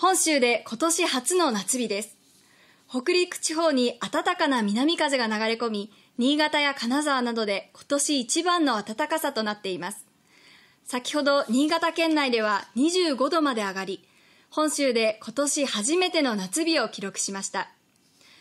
本州で今年初の夏日です。北陸地方に暖かな南風が流れ込み、新潟や金沢などで今年一番の暖かさとなっています。先ほど新潟県内では25度まで上がり、本州で今年初めての夏日を記録しました。